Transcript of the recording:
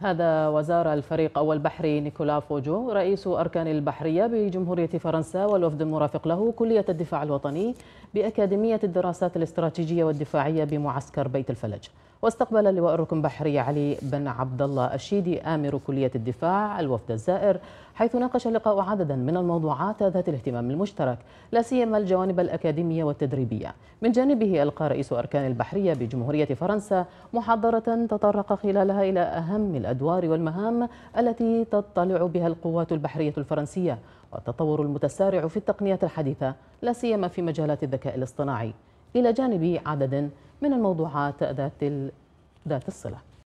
هذا وزار الفريق أول بحري نيكولا فوجو رئيس أركان البحرية بجمهورية فرنسا والوفد المرافق له كلية الدفاع الوطني بأكاديمية الدراسات الاستراتيجية والدفاعية بمعسكر بيت الفلج واستقبل اللواء الركن بحري علي بن عبد الله الشيدي آمر كلية الدفاع الوفد الزائر حيث ناقش اللقاء عددا من الموضوعات ذات الاهتمام المشترك لا سيما الجوانب الأكاديمية والتدريبية من جانبه ألقى رئيس أركان البحرية بجمهورية فرنسا محاضرة تطرق خلالها إلى أهم الأدوار والمهام التي تطلع بها القوات البحرية الفرنسية والتطور المتسارع في التقنية الحديثة لا سيما في مجالات الذكاء الاصطناعي إلى جانب عدد من الموضوعات ذات ذات الصلة